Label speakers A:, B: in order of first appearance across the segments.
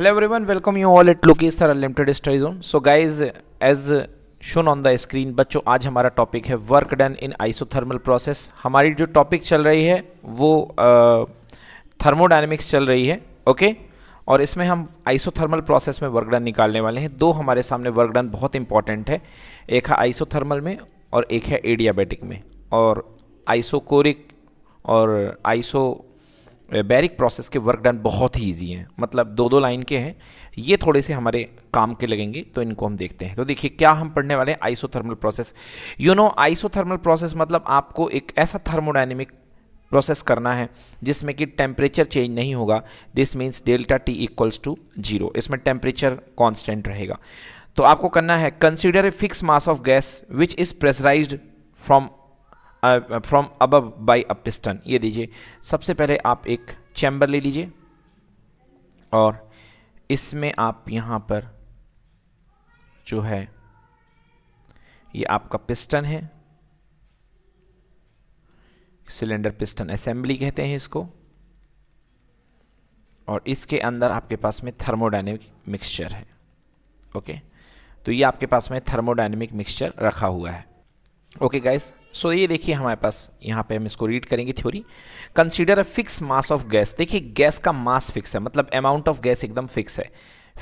A: Hello everyone welcome you all it look is unlimited study zone so guys as shown on the screen बच्चों आज हमारा topic है work done in isothermal process हमारी जो topic चल रही है वो थर्मोडाइनमिक्स चल रही है ओके और इसमें हम आइसोथर्मल प्रोसेस में वर्क डन निकालने वाले हैं दो हमारे सामने वर्क डन बहुत इंपॉर्टेंट है एक है आइसोथर्मल में और एक है एडियाबेटिक में और आइसोकोरिक और आइसो बैरिक प्रोसेस के वर्क डन बहुत ही ईजी हैं मतलब दो दो लाइन के हैं ये थोड़े से हमारे काम के लगेंगे तो इनको हम देखते हैं तो देखिए क्या हम पढ़ने वाले हैं isothermal process you know isothermal process मतलब आपको एक ऐसा थर्मोडाइनमिक प्रोसेस करना है जिसमें कि टेम्परेचर चेंज नहीं होगा this means delta T equals to zero इसमें टेम्परेचर कॉन्स्टेंट रहेगा तो आपको करना है consider a fix mass of gas which is pressurise from from above by a piston ये दीजिए सबसे पहले आप एक चैम्बर ले लीजिए और इसमें आप यहाँ पर जो है ये आपका पिस्टन है सिलेंडर पिस्टन असेंबली कहते हैं इसको और इसके अंदर आपके पास में थर्मोडाइनमिक मिक्सचर है ओके तो ये आपके पास में थर्मोडाइनमिक मिक्सचर रखा हुआ है ओके गाइस सो so, ये देखिए हमारे पास यहाँ पे हम इसको रीड करेंगे theory consider a fix mass of gas देखिए गैस का मास फिक्स है मतलब अमाउंट ऑफ गैस एकदम फिक्स है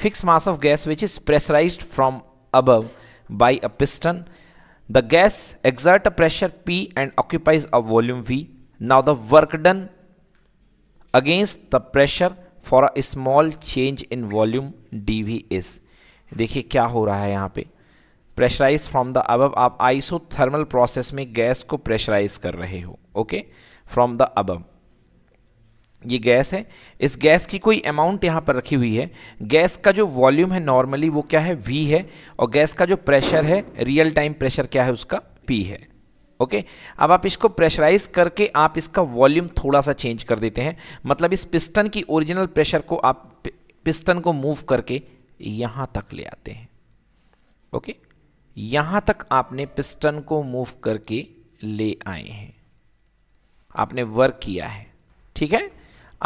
A: fix mass of gas which is pressurise from above by a piston the gas exert a pressure P and occupies a volume V now the work done against the pressure for a small change in volume D V is देखिए क्या हो रहा है यहाँ पे pressurise from the above आप isothermal process में gas को प्रेशराइज कर रहे हो ओके फ्रॉम द अबव ये गैस है इस गैस की कोई अमाउंट यहाँ पर रखी हुई है गैस का जो वॉल्यूम है नॉर्मली वो क्या है वी है और गैस का जो प्रेशर है रियल टाइम प्रेशर क्या है उसका पी है ओके okay? अब आप इसको प्रेशराइज करके आप इसका वॉल्यूम थोड़ा सा चेंज कर देते हैं मतलब इस पिस्टन की ओरिजिनल प्रेशर को आप पिस्टन को मूव करके यहाँ तक ले आते हैं ओके okay? यहां तक आपने पिस्टन को मूव करके ले आए हैं आपने वर्क किया है ठीक है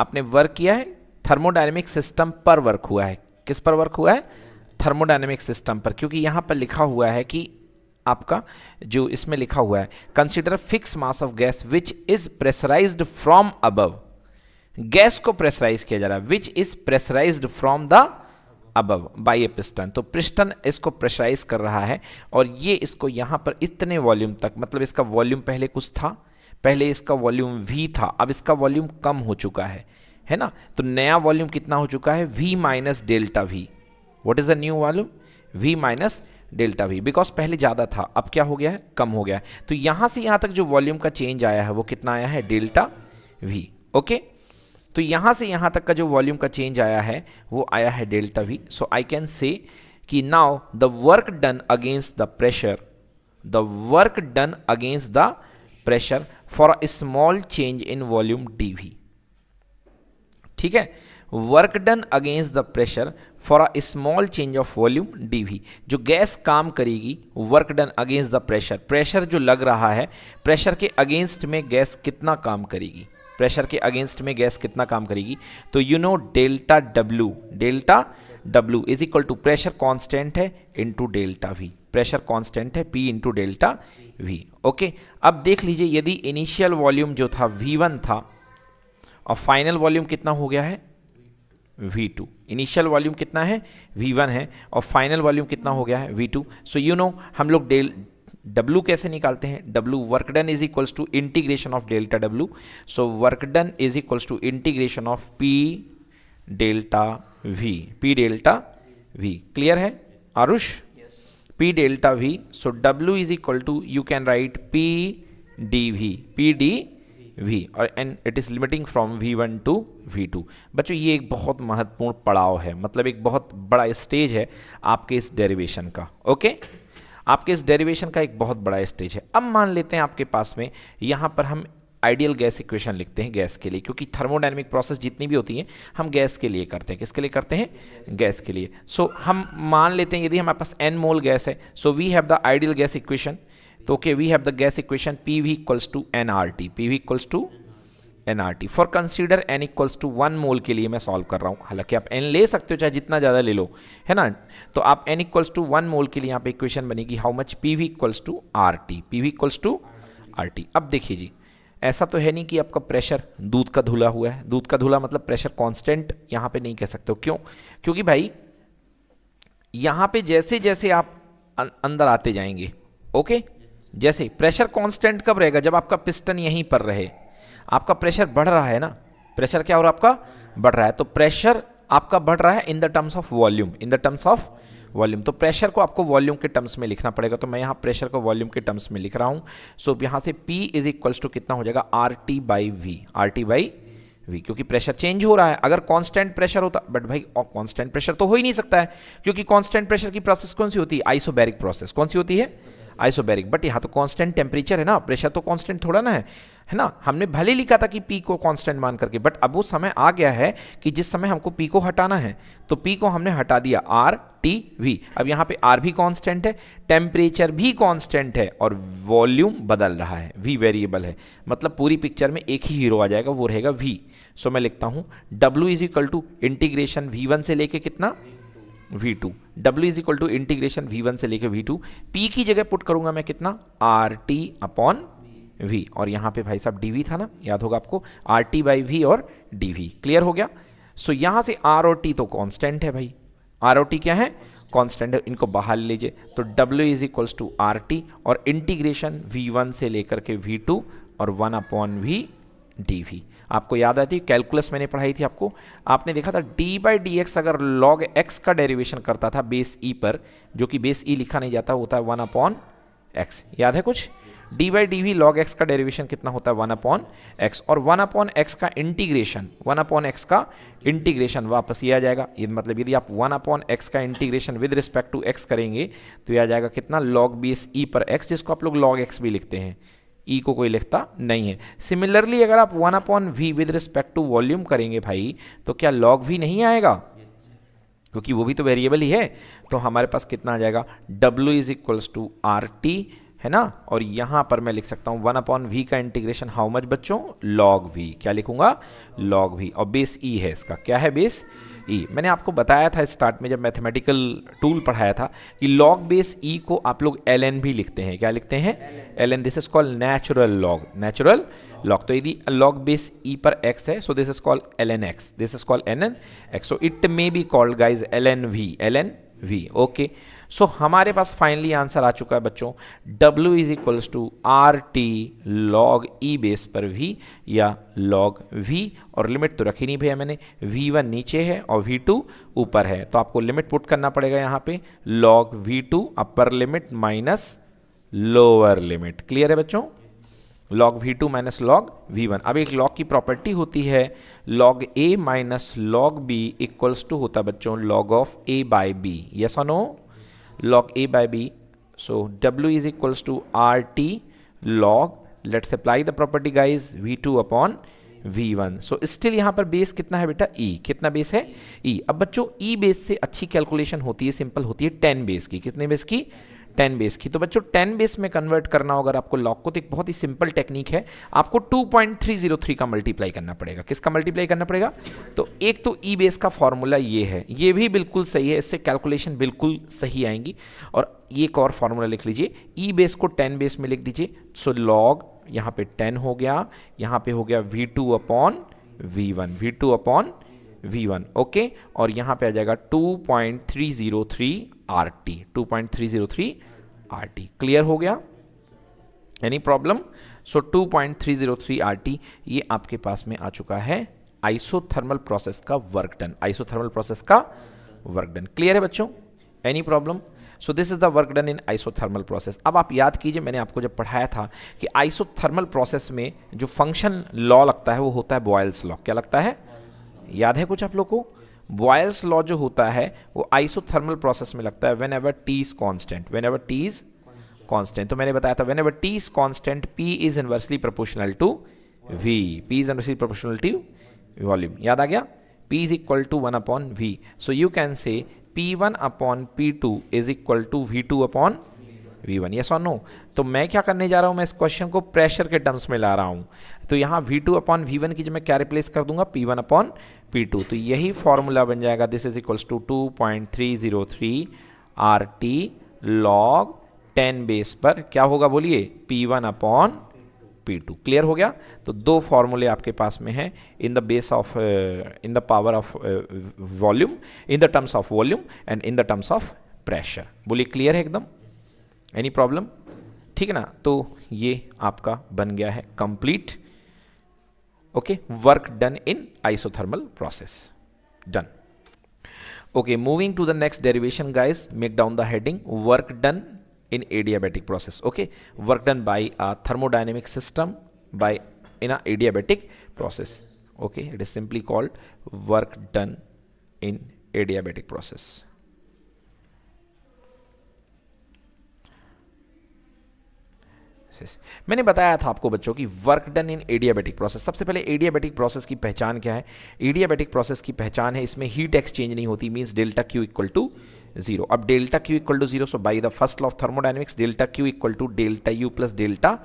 A: आपने वर्क किया है थर्मोडायनेमिक सिस्टम पर वर्क हुआ है किस पर वर्क हुआ है थर्मोडायनेमिक सिस्टम पर क्योंकि यहां पर लिखा हुआ है कि आपका जो इसमें लिखा हुआ है consider fix mass of gas which is pressurise from above gas को प्रेसराइज किया जा रहा है which is pressurise from the above by a piston तो पिस्टन इसको प्रेशराइज कर रहा है और ये इसको यहाँ पर इतने वॉल्यूम तक मतलब इसका वॉल्यूम पहले कुछ था पहले इसका वॉल्यूम वी था अब इसका वॉल्यूम कम हो चुका है है ना तो नया वॉल्यूम कितना हो चुका है V minus delta V what is a new volume V minus delta V because पहले ज़्यादा था अब क्या हो गया है कम हो गया है तो यहाँ से यहाँ तक जो वॉल्यूम का चेंज आया है वो कितना आया है डेल्टा वी ओके तो यहाँ से यहाँ तक का जो वॉल्यूम का चेंज आया है वो आया है delta V so I can say कि now the work done against the pressure the work done against the pressure for a small change in volume D V ठीक है work done against the pressure for a small change of volume D V जो gas काम करेगी work done against the pressure pressure जो लग रहा है pressure के अगेंस्ट में गैस कितना काम करेगी प्रेशर के अगेंस्ट में गैस कितना काम करेगी तो you know delta W delta W is equal to pressure constant है into delta V pressure constant है P into delta V okay अब देख लीजिए यदि इनिशियल वॉल्यूम जो था वी वन था और फाइनल वॉल्यूम कितना हो गया है वी टू इनिशियल वॉल्यूम कितना है वी वन है और फाइनल वॉल्यूम कितना हो गया है V two so you know हम लोग डेल W कैसे निकालते हैं W work done is equals to integration of delta W so work done is equals to integration of P delta V P delta V clear है Aarush yes. P delta V so W is equal to you can write P D V P D V और and it is limiting from V one to V two बच्चों ये एक बहुत महत्वपूर्ण पड़ाव है मतलब एक बहुत बड़ा स्टेज है आपके इस डेरिवेशन का ओके okay? आपके इस डेरिवेशन का एक बहुत बड़ा स्टेज है अब मान लेते हैं आपके पास में यहाँ पर हम आइडियल गैस इक्वेशन लिखते हैं गैस के लिए क्योंकि थर्मोडाइनमिक प्रोसेस जितनी भी होती है हम गैस के लिए करते हैं किसके लिए करते हैं गैस के लिए सो so, हम मान लेते हैं यदि हमारे पास एन मोल गैस है so we have the ideal gas equation तो okay we have the gas equation P V equals to N R T P V equals to N R T for consider N equals to one mole के लिए मैं solve कर रहा हूँ हालांकि आप N ले सकते हो चाहे जितना ज़्यादा ले लो है ना तो आप N equals to one mole के लिए यहाँ पे इक्वेशन बनेगी how much P V equals to R T P V equals to R T अब देखिए जी ऐसा तो है नहीं कि आपका प्रेशर दूध का धुला हुआ है दूध का धुला मतलब प्रेशर कॉन्स्टेंट यहाँ पे नहीं कह सकते हो क्यों क्योंकि भाई यहाँ पे जैसे जैसे आप अं-, अंदर आते जाएंगे ओके जैसे प्रेशर कांस्टेंट कब रहेगा जब आपका पिस्टन यहीं पर रहे आपका प्रेशर बढ़ रहा है ना प्रेशर क्या हो रहा है आपका बढ़ रहा है तो प्रेशर आपका बढ़ रहा है in the terms of volume in the terms of volume तो प्रेशर को आपको वॉल्यूम के टर्म्स में लिखना पड़ेगा तो मैं यहाँ प्रेशर को वॉल्यूम के टर्म्स में लिख रहा हूँ सो so, यहाँ से P इज इक्वल्स टू कितना हो जाएगा R T by V R T by V क्योंकि प्रेशर चेंज हो रहा है अगर कांस्टेंट प्रेशर होता बट भाई कांस्टेंट प्रेशर तो हो ही नहीं सकता है क्योंकि कांस्टेंट प्रेशर की प्रोसेस कौन सी होती है आइसोबैरिक प्रोसेस कौन सी होती है आइसोबैरिक बट यहाँ तो कांस्टेंट टेम्परेचर है ना प्रेशर तो कांस्टेंट थोड़ा ना है है ना हमने भले लिखा था कि पी को कांस्टेंट मान करके बट अब वो समय आ गया है कि जिस समय हमको पी को हटाना है तो पी को हमने हटा दिया आर टी वी अब यहाँ पे आर भी कांस्टेंट है टेम्परेचर भी कांस्टेंट है और वॉल्यूम बदल रहा है वी वेरिएबल है मतलब पूरी पिक्चर में एक ही हीरो आ जाएगा वो रहेगा वी सो मैं लिखता हूँ W is equal to integration V one से लेके कितना V2 to W is equal to integration V one से लेके वी टू पी की जगह पुट करूंगा मैं कितना आर टी अपॉन वी और यहां पे भाई साहब डी वी था ना याद होगा आपको आर टी बाई वी और डी वी क्लियर हो गया सो so, यहां से आर ओ टी तो कॉन्स्टेंट है भाई आर ओ टी क्या है कॉन्स्टेंट है इनको बाहर लीजिए तो W is equal to R और इंटीग्रेशन V1 से लेकर के V2 और 1 अपॉन वी डी वी आपको याद आती कैलकुलस मैंने पढ़ाई थी आपको आपने देखा था डी बाई डी एक्स अगर लॉग एक्स का डेरिवेशन करता था बेस ई e पर जो कि बेस ई e लिखा नहीं जाता होता है वन अपॉन एक्स याद है कुछ D by D V log X का डेरिवेशन कितना होता है वन अपॉन एक्स और वन अपॉन एक्स का इंटीग्रेशन वन अपॉन एक्स का इंटीग्रेशन वापस ये आ जाएगा ये मतलब यदि आप वन अपॉन एक्स का integration with respect to X करेंगे तो ये आ जाएगा कितना लॉग बेस ई पर एक्स जिसको आप लोग लॉग एक्स भी लिखते हैं ई e को कोई लिखता नहीं है सिमिलरली अगर आप one upon V with respect to volume करेंगे भाई तो क्या लॉग वी नहीं आएगा क्योंकि वो भी तो वेरिएबल ही है तो हमारे पास कितना आ जाएगा W is equals to R T है ना और यहाँ पर मैं लिख सकता हूँ वन अपॉन वी का इंटीग्रेशन हाउ मच बच्चों लॉग वी क्या लिखूंगा लॉग वी और बेस ई e है इसका क्या है बेस ई e। मैंने आपको बताया था स्टार्ट में जब मैथमेटिकल टूल पढ़ाया था कि लॉग बेस ई को आप लोग एल एन भी लिखते हैं क्या लिखते हैं L N this is call natural log natural log तो यदि लॉग बेस ई पर एक्स है so this is call L N X this is call N N X so it may be called guys L N V L N V okay so so, हमारे पास finally answer आ चुका है बच्चों W is equals to R T log E base पर V या log V और limit तो रखी नहीं भैया मैंने V1 नीचे है और V2 ऊपर है तो आपको लिमिट पुट करना पड़ेगा यहाँ पे log V2 upper limit minus lower limit clear है बच्चों log V two minus log V one अब एक लॉग की प्रॉपर्टी होती है log A minus log B equals to होता बच्चों log of A by B yes और no log A by B. So W is equals to RT log. Let's apply the property guys V2 upon V1. So still yahan par base kitna hai beta E. kitna base hai E. ab bachcho E base se achhi calculation hoti hai simple hoti hai 10 base ki kitne base ki ten base की तो बच्चों ten base में convert करना होगा आपको log को तो एक बहुत ही सिंपल टेक्निक है आपको two point three zero three का मल्टीप्लाई करना पड़ेगा किसका मल्टीप्लाई करना पड़ेगा तो एक तो ई बेस का फॉर्मूला ये है ये भी बिल्कुल सही है इससे कैलकुलेशन बिल्कुल सही आएंगी और एक और फार्मूला लिख लीजिए ई बेस को टेन बेस में लिख दीजिए सो लॉग यहाँ पे टेन हो गया यहाँ पे हो गया V two upon V one V two upon V one okay और यहाँ पे आ जाएगा two point three zero three R T two point three zero three R T clear हो गया any problem so two point three zero three R T ये आपके पास में आ चुका है आइसोथर्मल प्रोसेस का वर्क डन आइसोथर्मल प्रोसेस का वर्क डन क्लियर है बच्चों any problem so this is the work done in isothermal process अब आप याद कीजिए मैंने आपको जब पढ़ाया था कि आइसोथर्मल प्रोसेस में जो फंक्शन लॉ लगता है वो होता है बॉयल्स लॉ क्या लगता है याद है कुछ आप लोग को बॉयल्स लॉ जो होता है वो आइसोथर्मल प्रोसेस में लगता है whenever T is constant whenever T is constant तो मैंने बताया था whenever T is constant P is inversely proportional to V P is inversely proportional to volume याद आ गया P is equal to one upon V so you can say P one upon P two is equal to V two upon V one yes और no तो मैं क्या करने जा रहा हूँ मैं इस क्वेश्चन को प्रेशर के टर्म्स में ला रहा हूँ तो यहाँ V two upon V one की जब मैं क्या रिप्लेस कर दूंगा P one upon P two तो यही फॉर्मूला बन जाएगा this is equals to two point three zero three R T log ten base पर क्या होगा बोलिए P one upon P two clear हो गया तो दो फॉर्मूले आपके पास में हैं in the base of in the power of volume in the terms of volume and in the terms of pressure बोलिए क्लियर है एकदम एनी प्रॉब्लम ठीक है ना तो ये आपका बन गया है complete okay work done in isothermal process done okay moving to the next derivation guys make down the heading work done in adiabatic process okay work done by a thermodynamic system by in a adiabatic process okay it is simply called work done in adiabatic process process मैंने बताया था आपको बच्चों की work done in adiabatic process सबसे पहले adiabatic process की पहचान क्या है एडियाबेटिक प्रोसेस की पहचान है इसमें हीट एक्सचेंज नहीं होती means delta Q equal to zero अब delta Q equal to zero so by the first law of thermodynamics delta Q equal to delta U plus delta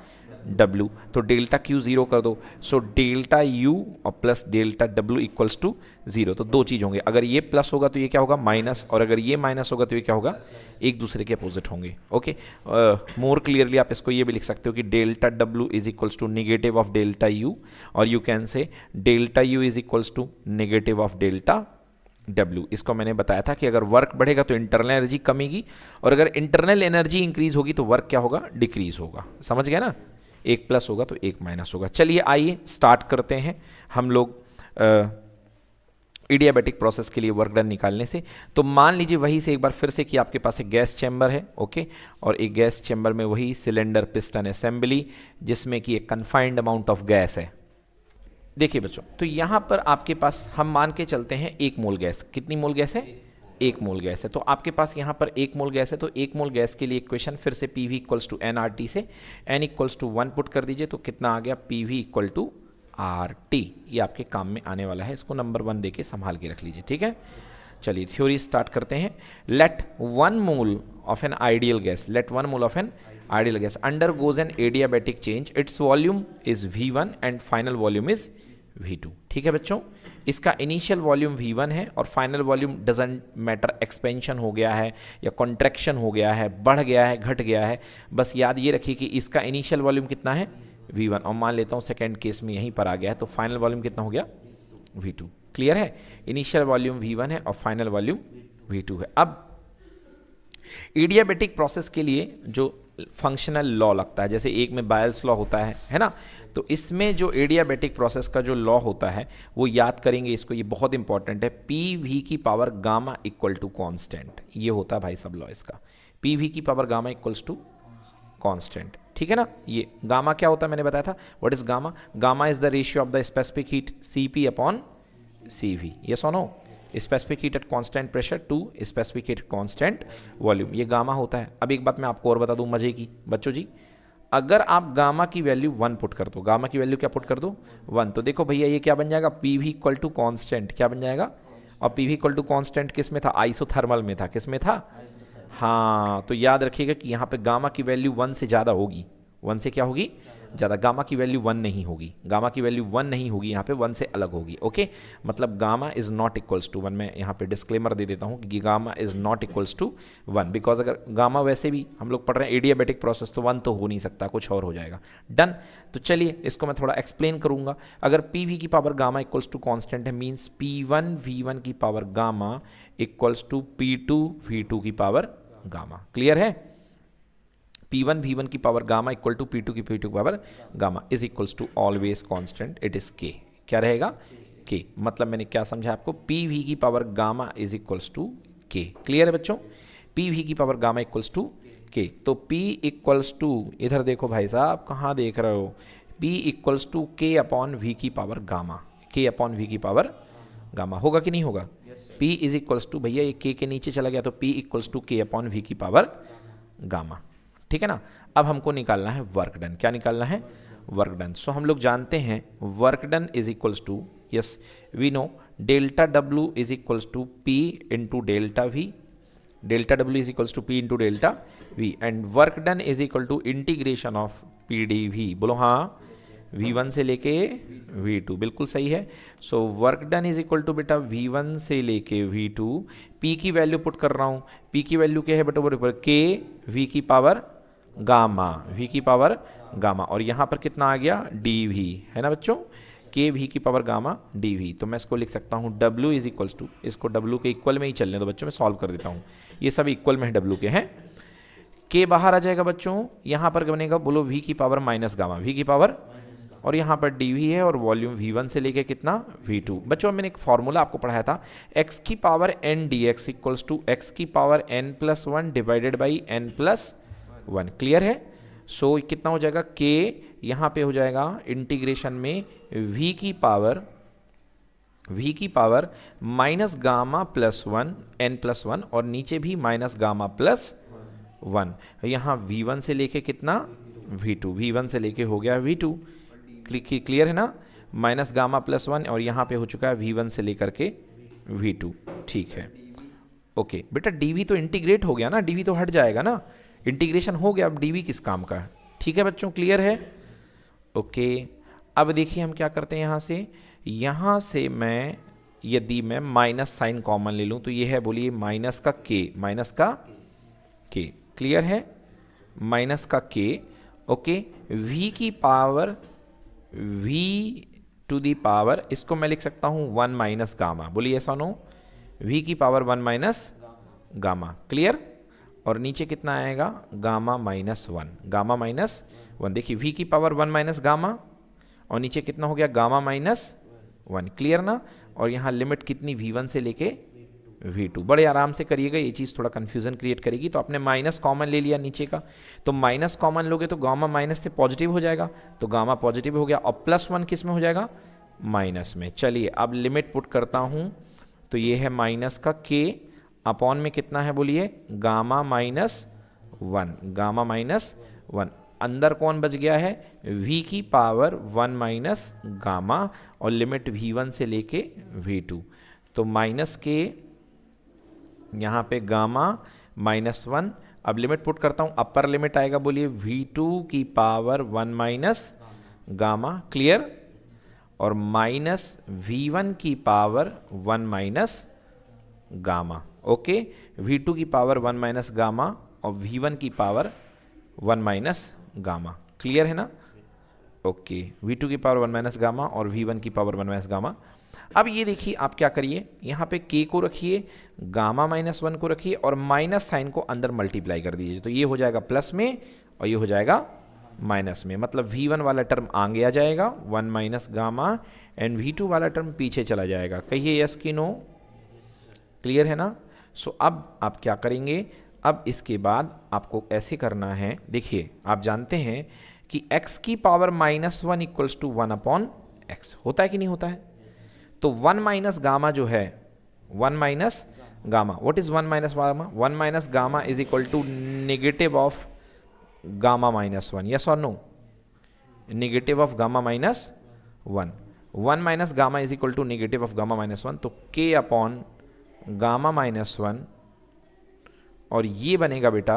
A: W तो delta Q zero कर दो so delta U और plus delta W equals to zero तो दो चीज़ होंगे अगर ये plus होगा तो ये क्या होगा माइनस और अगर ये माइनस होगा तो ये क्या होगा एक दूसरे के अपोजिट होंगे ओके मोर क्लियरली आप इसको ये भी लिख सकते हो कि delta W is equals to negative of delta U और you can say delta U is equals to negative of delta W इसको मैंने बताया था कि अगर वर्क बढ़ेगा तो इंटरनल एनर्जी कमेगी और अगर इंटरनल एनर्जी इंक्रीज होगी तो वर्क क्या होगा डिक्रीज होगा समझ गया ना एक प्लस होगा तो एक माइनस होगा चलिए आइए स्टार्ट करते हैं हम लोग इडियाबेटिक प्रोसेस के लिए वर्क डन निकालने से तो मान लीजिए वही से एक बार फिर से कि आपके पास एक गैस चैम्बर है ओके और एक गैस चैम्बर में वही सिलेंडर पिस्टन असेंबली जिसमें कि एक कन्फाइंड अमाउंट ऑफ गैस है देखिए बच्चों तो यहाँ पर आपके पास हम मान के चलते हैं एक मोल गैस कितनी मोल गैस है एक मोल गैस है तो आपके पास यहाँ पर एक मोल गैस है तो एक मोल गैस के लिए इक्वेशन फिर से P V equals to N R T से N equals to one put कर दीजिए तो कितना आ गया P V equal to R T ये आपके काम में आने वाला है इसको नंबर वन दे के संभाल के रख लीजिए ठीक है चलिए थ्योरी स्टार्ट करते हैं let one mole of an ideal gas let one mole of an ideal gas undergoes an adiabatic change its volume is V one and final volume is V2 ठीक है बच्चों इसका initial volume V1 है और final volume doesn't matter expansion हो गया है या कॉन्ट्रैक्शन हो गया है बढ़ गया है घट गया है बस याद ये रखिए कि इसका इनिशियल वॉल्यूम कितना है V1 और मान लेता हूँ सेकेंड केस में यहीं पर आ गया है तो फाइनल वॉल्यूम कितना हो गया V2 क्लियर है इनिशियल वॉल्यूम वन है और फाइनल वॉल्यूम टू है अब एडियाबेटिक प्रोसेस के लिए जो फंक्शनल लॉ लगता है जैसे एक में बायल्स लॉ होता है है ना तो इसमें जो एडियाबेटिक प्रोसेस का जो लॉ होता है वो याद करेंगे इसको ये बहुत इंपॉर्टेंट है पी वी की power gamma equal to constant ये होता है भाई सब लॉ इसका पी वी की power gamma equals to constant ठीक है ना ये गामा क्या होता है मैंने बताया था what is gamma gamma is the ratio of the specific heat C P upon C V ये सोनो specific heat at constant pressure to specific heat constant volume ये गामा होता है अब एक बात मैं आपको और बता दूं मजे की बच्चों जी अगर आप गामा की वैल्यू वन पुट कर दो गामा की वैल्यू क्या पुट कर दो वन तो देखो भैया ये क्या बन जाएगा P V equal to constant क्या बन जाएगा और P V equal to constant किस में था आइसोथर्मल में था किस में था हाँ तो याद रखिएगा कि यहाँ पे गामा की वैल्यू वन से ज़्यादा होगी वन से क्या होगी ज़्यादा गामा की वैल्यू वन नहीं होगी गामा की वैल्यू वन नहीं होगी यहाँ पे वन से अलग होगी ओके मतलब gamma is not equals to one मैं यहाँ पे डिस्क्लेमर दे देता हूँ कि gamma is not equals to one because अगर गामा वैसे भी हम लोग पढ़ रहे हैं एडियाबेटिक प्रोसेस तो वन तो हो नहीं सकता कुछ और हो जाएगा डन तो चलिए इसको मैं थोड़ा एक्सप्लेन करूँगा अगर पी वी की power gamma equals to constant है means P one V one की power gamma equals to P two V two की पावर गामा क्लियर है पी वन वी वन की power gamma equal to P two की P two की power gamma is equals to always constant it is K क्या रहेगा K मतलब मैंने क्या समझा आपको पी वी की power gamma is equals to K clear है बच्चों पी वी की power gamma equals to K तो पी इक्वल्स टू इधर देखो भाई साहब कहाँ देख रहे हो P equals to K upon V की power gamma K upon V की पावर गामा होगा कि नहीं होगा पी इज इक्वल्स टू भैया ये के के नीचे चला गया तो P equals to K upon V की पावर गामा ठीक है ना अब हमको निकालना है वर्क डन क्या निकालना है वर्क डन सो हम लोग जानते हैं work done is equals to yes we know delta W is equals to P into delta V delta W is equals to P into delta V and work done is equal to integration of P D V बोलो हाँ we one से लेके V to बिल्कुल सही है so work done is equal to बेटा V one से लेके वी टू पी की वैल्यू पुट कर रहा हूँ पी की वैल्यू क्या है बेटा ऊपर के वी की पावर गामा वी की पावर गामा और यहाँ पर कितना आ गया डी वी है ना बच्चों के वी की पावर गामा डी वी तो मैं इसको लिख सकता हूँ डब्ल्यू इज इक्वल्स टू इसको डब्ल्यू के इक्वल में ही चलने दो बच्चों मैं सॉल्व कर देता हूँ ये सब इक्वल में है डब्ल्यू के हैं के बाहर आ जाएगा बच्चों यहाँ पर बनेगा बोलो वी की पावर माइनस गामा वी की पावर और यहाँ पर डी वी है और वॉल्यूम वी वन से लेके कितना वी टू बच्चों मैंने एक फार्मूला आपको पढ़ाया था एक्स की power N D X equals to X की power N plus one divided by N plus one clear है सो so, कितना हो जाएगा के यहां पे हो जाएगा इंटीग्रेशन में वी की पावर वी की power minus gamma plus one N plus one और नीचे भी माइनस गामा प्लस वन यहां वी वन से लेके कितना वी टू वी वन से लेके हो गया वी टू क्लियर है ना माइनस गामा प्लस वन और यहां पे हो चुका है वी वन से लेकर के वी टू ठीक है ओके बेटा डी तो इंटीग्रेट हो गया ना डीवी तो हट जाएगा ना इंटीग्रेशन हो गया अब डी किस काम का ठीक है बच्चों क्लियर है ओके अब देखिए हम क्या करते हैं यहाँ से यहाँ से मैं यदि मैं माइनस साइन कॉमन ले लूँ तो ये है बोलिए माइनस का के माइनस का के क्लियर है माइनस का के ओके वी की power V to the power इसको मैं लिख सकता हूँ वन माइनस गामा बोलिए ऐसा नो की power one minus gamma clear और नीचे कितना आएगा gamma minus one gamma minus one देखिए वी की पावर वन माइनस गामा और नीचे कितना हो गया गामा माइनस वन क्लियर ना और यहाँ लिमिट कितनी वी वन से लेके वी टू बड़े आराम से करिएगा ये चीज़ थोड़ा कन्फ्यूजन क्रिएट करेगी तो आपने माइनस कॉमन ले लिया नीचे का तो माइनस कॉमन लोगे तो गामा माइनस से पॉजिटिव हो जाएगा तो गामा पॉजिटिव हो गया और प्लस वन किस में हो जाएगा माइनस में चलिए अब लिमिट पुट करता हूँ तो ये है माइनस का के अपॉन में कितना है बोलिए gamma minus one gamma minus one अंदर कौन बच गया है v की पावर वन माइनस गामा और लिमिट वी वन से लेके वी टू तो माइनस के यहाँ पे गामा माइनस वन अब लिमिट पुट करता हूँ अपर लिमिट आएगा बोलिए वी टू की power one minus gamma clear और माइनस v1 वन की power one minus gamma okay V two की पावर वन माइनस गामा और वी वन की power one minus gamma clear है ना ओके वी टू की power one minus gamma और V one की पावर वन माइनस गामा अब ये देखिए आप क्या करिए यहाँ पे के को रखिए गामा माइनस वन को रखिए और माइनस साइन को अंदर मल्टीप्लाई कर दीजिए तो ये हो जाएगा प्लस में और ये हो जाएगा माइनस में मतलब वी वन वाला टर्म आगे आ जाएगा one minus gamma and V two वाला टर्म पीछे चला जाएगा कहिए यस कि नो क्लियर है ना सो अब आप क्या करेंगे अब इसके बाद आपको ऐसे करना है देखिए आप जानते हैं कि x की power minus one equals to one upon X होता है कि नहीं होता है तो वन माइनस गामा जो है one minus gamma what is one minus gamma one minus gamma is equal to negative of gamma minus one yes और no negative of gamma minus one one minus gamma is equal to negative of gamma minus one तो K upon gamma minus one और ये बनेगा बेटा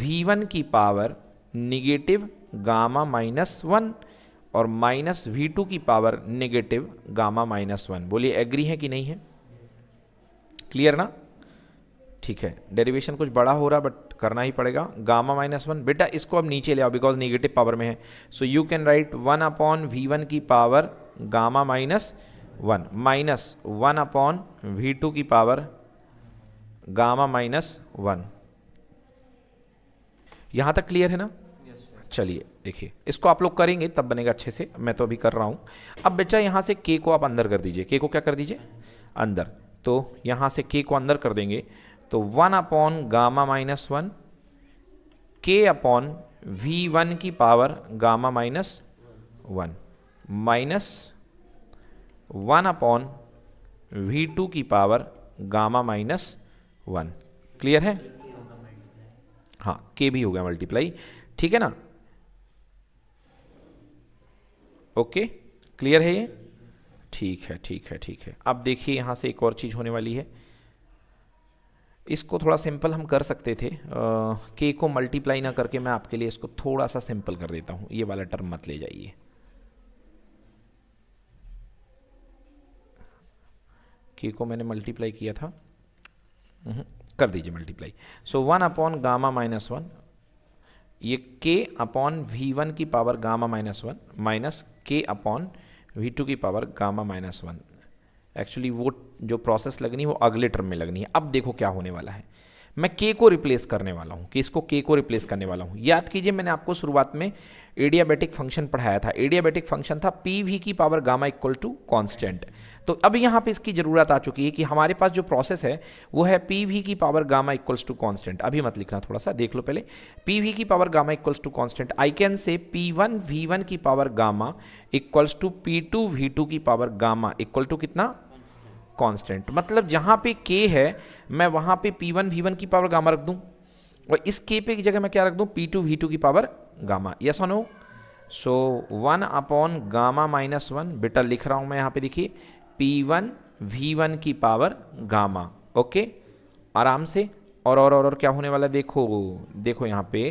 A: V one की power negative gamma minus one और minus V two की power negative gamma minus one बोलिए agree है कि नहीं है क्लियर ना ठीक है डेरिवेशन कुछ बड़ा हो रहा बट करना ही पड़ेगा गामा माइनस वन बेटा इसको अब नीचे ले आओ बिकॉज नेगेटिव पावर में है so you can write one upon V one की power gamma minus one minus one upon V two की पावर गामा माइनस वन यहां तक क्लियर है ना चलिए देखिए इसको आप लोग करेंगे तब बनेगा अच्छे से मैं तो अभी कर रहा हूं अब बेटा यहां से के को आप अंदर कर दीजिए के को क्या कर दीजिए अंदर तो यहां से के को अंदर कर देंगे तो one upon gamma minus one K upon V one की power gamma minus one minus one upon V two की power gamma minus one clear है हाँ के भी हो गया मल्टीप्लाई ठीक है ना ओके क्लियर है ये ठीक है ठीक है ठीक है अब देखिए यहाँ से एक और चीज़ होने वाली है इसको थोड़ा सिंपल हम कर सकते थे के को मल्टीप्लाई ना करके मैं आपके लिए इसको थोड़ा सा सिंपल कर देता हूँ ये वाला टर्म मत ले जाइए के को मैंने मल्टीप्लाई किया था हम्म, कर दीजिए multiply so one upon gamma minus one ये के अपॉन वी वन की power gamma minus one minus K upon V two की power gamma minus one actually वो जो प्रोसेस लगनी है वो अगले टर्म में लगनी है अब देखो क्या होने वाला है मैं के को रिप्लेस करने वाला हूँ किसको के को रिप्लेस करने वाला हूँ याद कीजिए मैंने आपको शुरुआत में एडियाबेटिक फंक्शन पढ़ाया था एडियाबेटिक फंक्शन था पी वी की power gamma equal to constant तो अब यहाँ पे इसकी ज़रूरत आ चुकी है कि हमारे पास जो प्रोसेस है वो है पी वी की power gamma equals to constant अभी मत लिखना थोड़ा सा देख लो पहले पी वी की power gamma equals to constant I can say P one V one की power gamma equals to P two V two की पावर गामा इक्वल टू कितना कॉन्स्टेंट मतलब जहाँ पे के है मैं वहाँ पे वी वन की पावर गामा रख दूँ और इस के पे की जगह मैं क्या रख दूँ वी टू की पावर गामा यस और no so one upon gamma minus one बेटा लिख रहा हूँ मैं यहाँ पे देखिए P1 V1 की पावर गामा ओके आराम से और और और, और क्या होने वाला देखो देखो यहाँ पे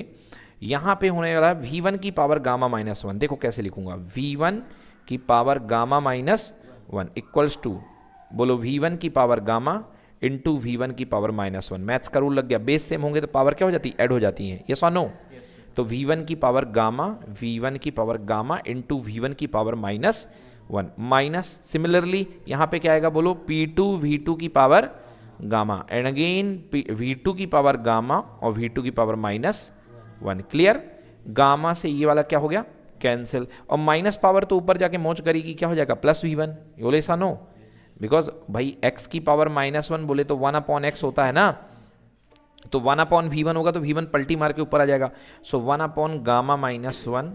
A: यहाँ पे होने वाला है वी वन की पावर गामा माइनस वन देखो कैसे लिखूंगा वी वन की power gamma minus one equals to बोलो वी वन की power gamma into V one की पावर माइनस वन मैथ्स का रूल लग गया बेस सेम होंगे तो पावर क्या हो जाती है ऐड हो जाती है ये सॉ नो तो वी वन की पावर गामा वी वन की power gamma into V one की power minus one minus similarly यहाँ पे क्या आएगा बोलो पी टू वी टू की power gamma and again V two की पावर गामा और वी टू की power minus one clear gamma से ये वाला क्या हो गया कैंसिल और माइनस पावर तो ऊपर जाके मोच करेगी क्या हो जाएगा प्लस वी वन बोले ऐसा नो बिकॉज भाई एक्स की पावर माइनस वन बोले तो वन अपॉन एक्स होता है ना तो वन अपॉन वी वन होगा तो वी वन पल्टी मार के ऊपर आ जाएगा so one upon gamma minus one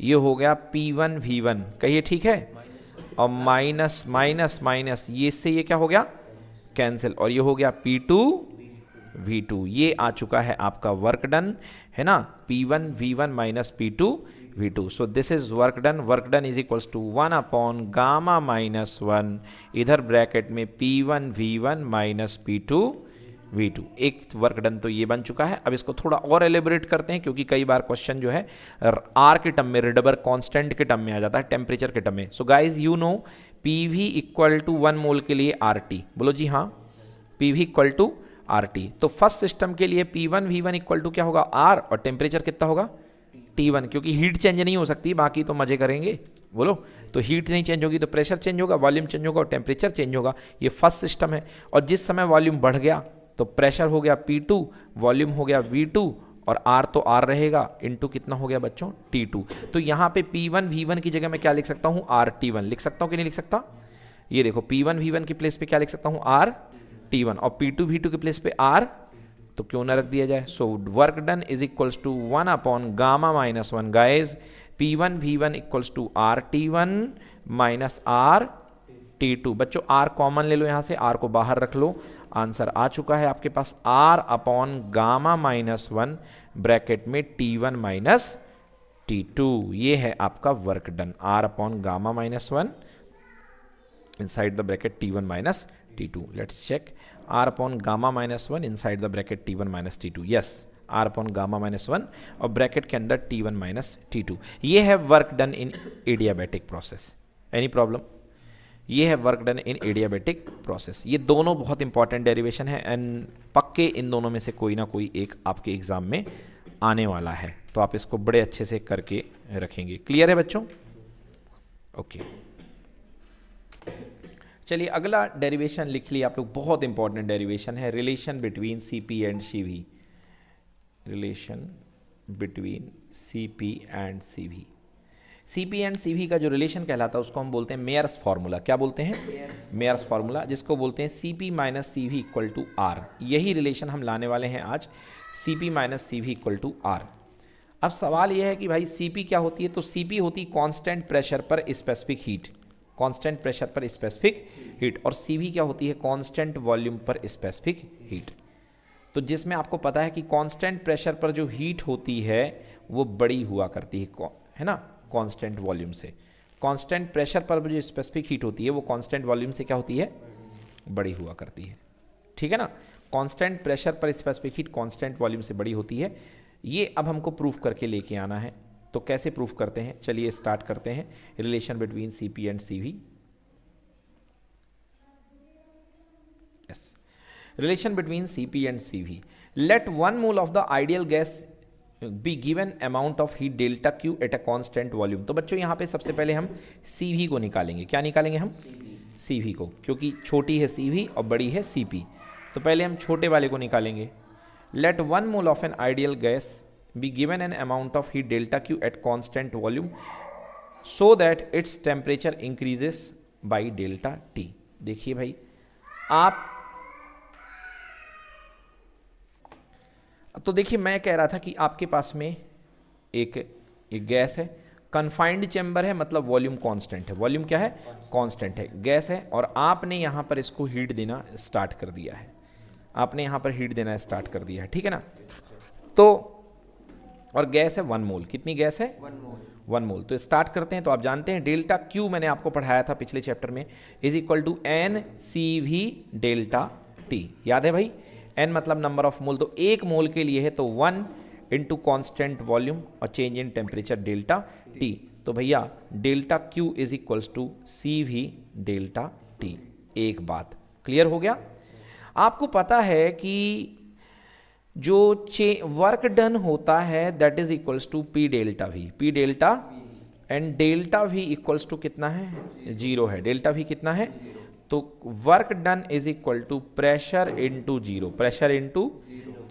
A: ये हो गया पी वन वी वन कहिए ठीक है और माइनस माइनस माइनस ये से ये क्या हो गया कैंसिल और ये हो गया पी टू वी टू ये आ चुका है आपका वर्क डन है ना P one V one minus P two V two so this is work done work done is equals to one upon gamma minus one इधर ब्रैकेट में P one V one minus P two V two एक work done तो ये बन चुका है अब इसको थोड़ा और एलिबरेट करते हैं क्योंकि कई बार क्वेश्चन जो है आर के टम में रिडबर कॉन्स्टेंट के टम में आ जाता है टेम्परेचर के टम में so guys you know P V equal to one mole के लिए आर टी बोलो जी हाँ P V equal to R T तो फर्स्ट सिस्टम के लिए P one V one equal to क्या होगा आर और टेम्परेचर कितना होगा टी वन क्योंकि हीट चेंज नहीं हो सकती बाकी तो मजे करेंगे बोलो तो हीट नहीं चेंज होगी तो प्रेशर चेंज होगा वॉल्यूम चेंज होगा और टेम्परेचर चेंज होगा ये फर्स्ट सिस्टम है और जिस समय वॉल्यूम बढ़ गया तो प्रेशर हो गया पी टू वॉल्यूम हो गया वी टू और आर तो आर रहेगा इनटू कितना हो गया बच्चों टी टू तो यहाँ पे पी वन वी वन की जगह मैं क्या लिख सकता हूँ आर टी वन लिख सकता हूँ कि नहीं लिख सकता ये देखो पी वन वी वन की प्लेस पे क्या लिख सकता हूँ आर टी वन और पी टू वी टू की प्लेस पे आर तो क्यों ना रख दिया जाए so work done is equals to one upon gamma minus one guys P one V one equals to R T one minus R T two बच्चों R common ले लो यहाँ से आर को बाहर रख लो आंसर आ चुका है आपके पास R upon gamma minus one bracket में T one minus T two ये है आपका work done R upon gamma minus one side the bracket T one minus T two let's check R upon gamma minus one side the bracket T one minus T two yes R upon gamma minus one और bracket के अंदर T one minus T two ये है work done इन adiabatic process any problem ये है work done in adiabatic process ये दोनों बहुत इंपॉर्टेंट डेरिवेशन है एंड पक्के इन दोनों में से कोई ना कोई एक आपके एग्ज़ाम में आने वाला है तो आप इसको बड़े अच्छे से करके रखेंगे क्लियर है बच्चों ओके चलिए अगला डेरिवेशन लिख लिया आप लोग बहुत इंपॉर्टेंट डेरिवेशन है relation between C P and C V relation between C P and C V C P and C V का जो रिलेशन कहलाता है उसको हम बोलते हैं मेयर्स फार्मूला क्या बोलते हैं मेयर्स फार्मूला जिसको बोलते हैं C P minus C V equal to R यही रिलेशन हम लाने वाले हैं आज C P minus C V equal to R अब सवाल यह है कि भाई सी पी क्या होती है तो सी पी होती कॉन्स्टेंट प्रेशर पर स्पेसिफिक हीट कॉन्स्टेंट प्रेशर पर स्पेसिफिक हीट और सी वी क्या होती है कॉन्स्टेंट वॉल्यूम पर स्पेसिफिक हीट तो जिसमें आपको पता है कि कॉन्स्टेंट प्रेशर पर जो हीट होती है वो बड़ी हुआ करती है है ना कांस्टेंट वॉल्यूम से कांस्टेंट प्रेशर पर जो स्पेसिफिक हीट होती है वो कांस्टेंट वॉल्यूम से क्या होती है बड़ी हुआ करती है ठीक है ना कांस्टेंट प्रेशर पर स्पेसिफिक हीट कांस्टेंट वॉल्यूम से बड़ी होती है ये अब हमको प्रूफ करके लेके आना है तो कैसे प्रूफ करते हैं चलिए स्टार्ट करते हैं relation between C P and C V relation between C P and C V let one mole of the ideal gas be given amount of heat delta Q at a constant volume तो बच्चों यहाँ पे सबसे पहले हम सी we को निकालेंगे क्या निकालेंगे हम सी वी को क्योंकि छोटी है सी वी और बड़ी है सी पी तो पहले हम छोटे वाले को निकालेंगे let one mole of an ideal gas be given an amount of heat delta Q at constant volume so that its temperature increases by delta T देखिए भाई आप तो देखिए मैं कह रहा था कि आपके पास में एक एक गैस है कन्फाइंड चैम्बर है मतलब वॉल्यूम कांस्टेंट है वॉल्यूम क्या है कांस्टेंट है गैस है और आपने यहाँ पर इसको हीट देना स्टार्ट कर दिया है आपने यहाँ पर हीट देना स्टार्ट कर दिया है ठीक है ना तो और गैस है वन मोल कितनी गैस है वन मोल वन मोल तो स्टार्ट करते हैं तो आप जानते हैं डेल्टा क्यू मैंने आपको पढ़ाया था पिछले चैप्टर में is equal to N C V delta T याद है भाई एन मतलब नंबर ऑफ मोल तो एक मोल के लिए है तो वन इंटू कॉन्स्टेंट वॉल्यूम और change in temperature delta T तो भैया delta Q is equals to C V delta T एक बात क्लियर हो गया आपको पता है कि जो चे वर्क डन होता है that is equals to P delta V P delta and delta V equals to कितना है जीरो है डेल्टा वी कितना है तो work done is equal to pressure into zero pressure into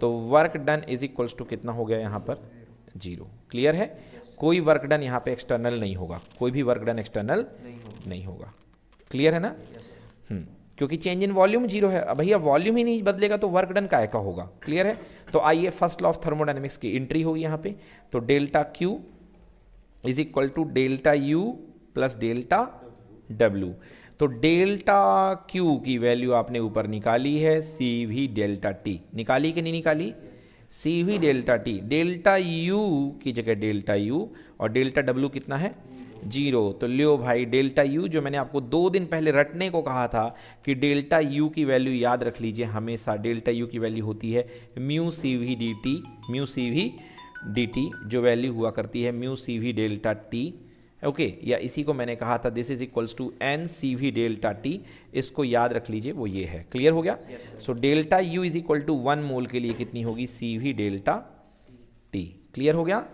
A: तो work done is equal to कितना हो गया यहाँ पर जीरो क्लियर है कोई वर्क डन यहाँ पे एक्सटर्नल नहीं होगा कोई भी वर्क डन एक्सटर्नल नहीं होगा क्लियर है ना हम्म क्योंकि चेंज इन वॉल्यूम जीरो है भैया वॉल्यूम ही नहीं बदलेगा तो वर्क डन काय का होगा क्लियर है तो आइए फर्स्ट लॉ ऑफ थर्मोडाइनमिक्स की एंट्री होगी यहाँ पे तो delta Q is equal to delta U plus delta W तो डेल्टा क्यू की वैल्यू आपने ऊपर निकाली है सी वी डेल्टा टी निकाली कि नहीं निकाली C V delta T delta U की जगह डेल्टा यू और डेल्टा डब्ल्यू कितना है जीरो तो लियो भाई डेल्टा यू जो मैंने आपको दो दिन पहले रटने को कहा था कि डेल्टा यू की वैल्यू याद रख लीजिए हमेशा डेल्टा यू की वैल्यू होती है mu C V D T mu C V D T जो वैल्यू हुआ करती है mu C V delta T okay okay, या इसी को मैंने कहा था this is equals to N C V delta T इसको याद रख लीजिए वो ये है क्लियर हो गया so delta U is equal to one mole के लिए कितनी होगी C V delta T clear हो गया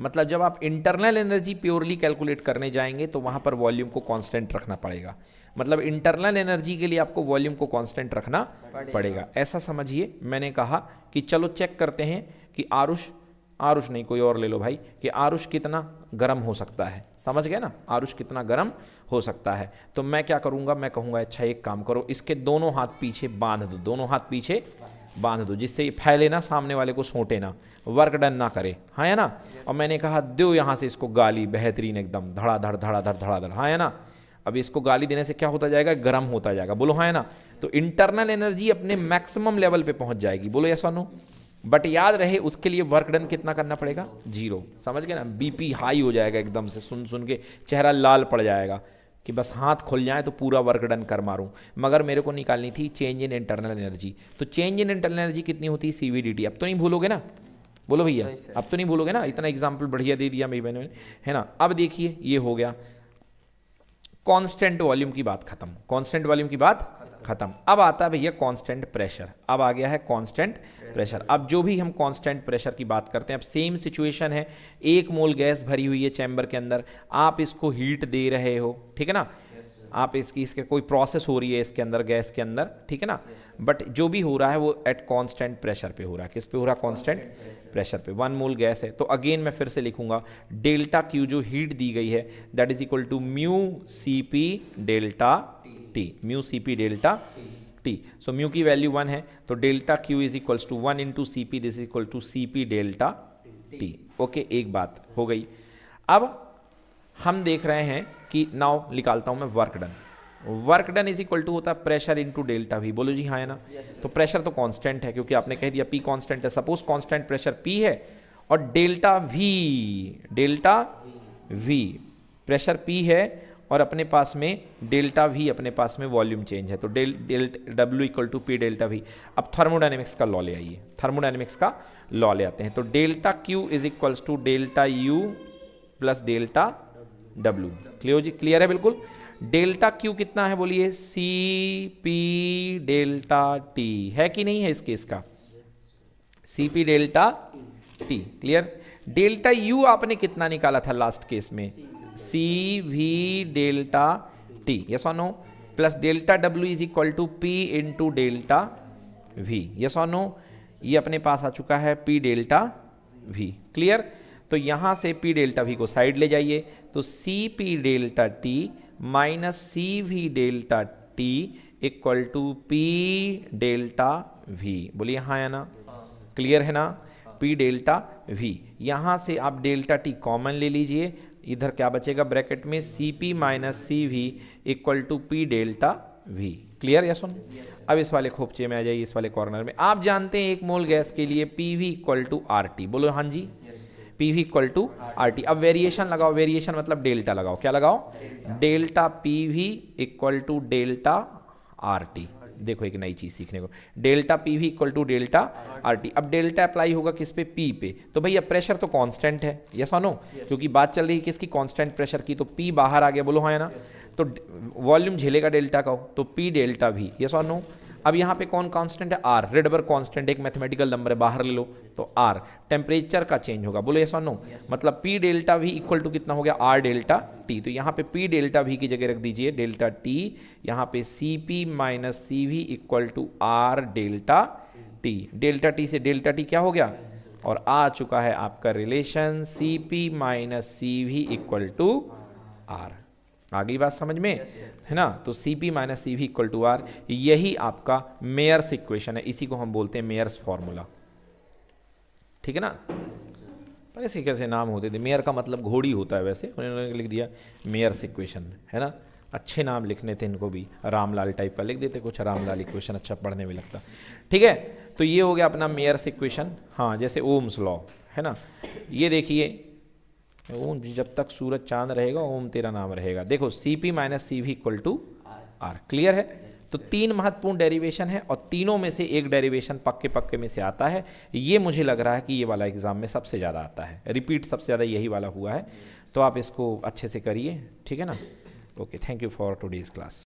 A: मतलब जब आप इंटरनल एनर्जी प्योरली कैलकुलेट करने जाएंगे तो वहां पर वॉल्यूम को कांस्टेंट रखना पड़ेगा मतलब इंटरनल एनर्जी के लिए आपको वॉल्यूम को कांस्टेंट रखना पड़ेगा ऐसा समझिए मैंने कहा कि चलो चेक करते हैं कि आरुष आरुष नहीं कोई और ले लो भाई कि आरुष कितना गर्म हो सकता है समझ गए ना आरुष कितना गर्म हो सकता है तो मैं क्या करूँगा मैं कहूँगा अच्छा एक काम करो इसके दोनों हाथ पीछे बांध दो दोनों हाथ पीछे बांध दो जिससे ये फैले ना सामने वाले को सोटे ना वर्क डन ना करे हाँ है ना और मैंने कहा दो यहाँ से इसको गाली बेहतरीन एकदम धड़ाधड़ धड़ाधड़ धड़ाधड़ हाँ है ना अब इसको गाली देने से क्या होता जाएगा गर्म होता जाएगा बोलो हाँ है ना तो इंटरनल एनर्जी अपने मैक्सिमम लेवल पे पहुंच जाएगी बोलो ऐसा नो बट याद रहे उसके लिए वर्क डन कितना करना पड़ेगा जीरो समझ गए ना बीपी हाई हो जाएगा एकदम से सुन सुन के चेहरा लाल पड़ जाएगा कि बस हाथ खुल जाए तो पूरा वर्क डन कर मारूं मगर मेरे को निकालनी थी चेंज इन इंटरनल एनर्जी तो चेंज इन इंटरनल एनर्जी कितनी होती है सीवीडीटी अब तो नहीं भूलोगे ना बोलो भैया अब तो नहीं भूलोगे ना इतना एग्जाम्पल बढ़िया दे दिया मेरी ने है ना अब देखिए ये हो गया कांस्टेंट वॉल्यूम की बात खत्म कांस्टेंट वॉल्यूम की बात ख़त्म अब आता है भैया कांस्टेंट प्रेशर अब आ गया है कांस्टेंट प्रेशर अब जो भी हम कांस्टेंट प्रेशर की बात करते हैं अब सेम सिचुएशन है एक मोल गैस भरी हुई है चैम्बर के अंदर आप इसको हीट दे रहे हो ठीक है ना आप इसकी इसके कोई प्रोसेस हो रही है इसके अंदर गैस के अंदर ठीक है ना बट जो भी हो रहा है वो एट कांस्टेंट प्रेशर पे हो रहा है किस पे हो रहा है कॉन्स्टेंट प्रेशर पे वन मोल गैस है तो अगेन मैं फिर से लिखूंगा डेल्टा क्यू जो हीट दी गई है that is equal to mu C P delta T mu C P delta T so mu की वैल्यू वन है तो delta Q is equals to one into C P this equal to C P delta T okay एक बात हो गई अब हम देख रहे हैं कि नाव निकालता हूँ मैं work done work done is equal to होता है प्रेशर इंटू डेल्टा भी बोलो जी हाँ है ना yes, तो प्रेशर तो कांस्टेंट है क्योंकि आपने कह दिया पी कांस्टेंट है सपोज कांस्टेंट प्रेशर पी है और delta V delta V pressure P है और अपने पास में डेल्टा भी अपने पास में वॉल्यूम चेंज है तो del delta W equal to P delta भी अब थर्मोडाइनमिक्स का लॉ ले आइए थर्मोडाइनमिक्स का लॉ ले आते हैं तो delta Q is equals to delta U plus delta W clear जी क्लियर है बिल्कुल डेल्टा क्यू कितना है बोलिए सी पी डेल्टा टी है कि नहीं है इस केस का C P delta T clear delta U आपने कितना निकाला था लास्ट केस में C V delta T yes or no plus delta W is equal to P to delta V yes or no ये अपने पास आ चुका है पी डेल्टा वी क्लियर तो यहाँ से पी डेल्टा वी को साइड ले जाइए तो C P delta T minus C V delta T equal to P delta V बोलिए हाँ या ना क्लियर है ना पी डेल्टा वी यहाँ से आप डेल्टा टी कॉमन ले लीजिए इधर क्या बचेगा ब्रैकेट में C P minus C V equal to P delta V clear या सुन अब इस वाले खोपचे में आ जाइए इस वाले कॉर्नर में आप जानते हैं एक मोल गैस के लिए P V equal to R T बोलो हाँ जी P V equal to R T अब वेरिएशन लगाओ वेरिएशन मतलब डेल्टा लगाओ क्या लगाओ delta P V equal to delta R T देखो एक नई चीज़ सीखने को delta P V equal to delta R T अब डेल्टा अप्लाई होगा किस पे पी पे तो भैया प्रेशर तो कांस्टेंट है यस और नो क्योंकि बात चल रही है किसकी कांस्टेंट प्रेशर की तो पी बाहर आ गया बोलो हाँ ना yes, तो वॉल्यूम झेलेगा डेल्टा का तो पी डेल्टा भी यस और नो अब यहाँ पे कौन कांस्टेंट है आर रेडबर कांस्टेंट एक मैथमेटिकल नंबर है बाहर ले लो तो आर टेम्परेचर का चेंज होगा बोलो ऐसा नो मतलब P delta V equal to कितना हो गया आर डेल्टा टी तो यहाँ पे पी डेल्टा भी की जगह रख दीजिए डेल्टा टी यहाँ पे C P minus C V equal to R delta T delta T से डेल्टा टी क्या हो गया और आ चुका है आपका relation C P minus C V equal to R आ गई बात समझ में है ना तो C P minus C V equal to R यही आपका मेयर्स इक्वेशन है इसी को हम बोलते हैं मेयर्स फॉर्मूला ठीक है ना ऐसे कैसे नाम होते थे मेयर का मतलब घोड़ी होता है वैसे उन्होंने लिख दिया मेयर्स इक्वेशन है ना अच्छे नाम लिखने थे इनको भी रामलाल टाइप का लिख देते कुछ रामलाल इक्वेशन अच्छा पढ़ने में लगता ठीक है तो ये हो गया अपना मेयर्स इक्वेशन हाँ जैसे ओम्स लॉ है ना ये देखिए ओम जब तक सूरज चांद रहेगा ओम तेरा नाम रहेगा देखो C P minus C V equal to R clear है तो तीन महत्वपूर्ण डेरिवेशन है और तीनों में से एक डेरिवेशन पक्के पक्के में से आता है ये मुझे लग रहा है कि ये वाला एग्ज़ाम में सबसे ज़्यादा आता है रिपीट सबसे ज़्यादा यही वाला हुआ है तो आप इसको अच्छे से करिए ठीक है ना okay thank you for today's class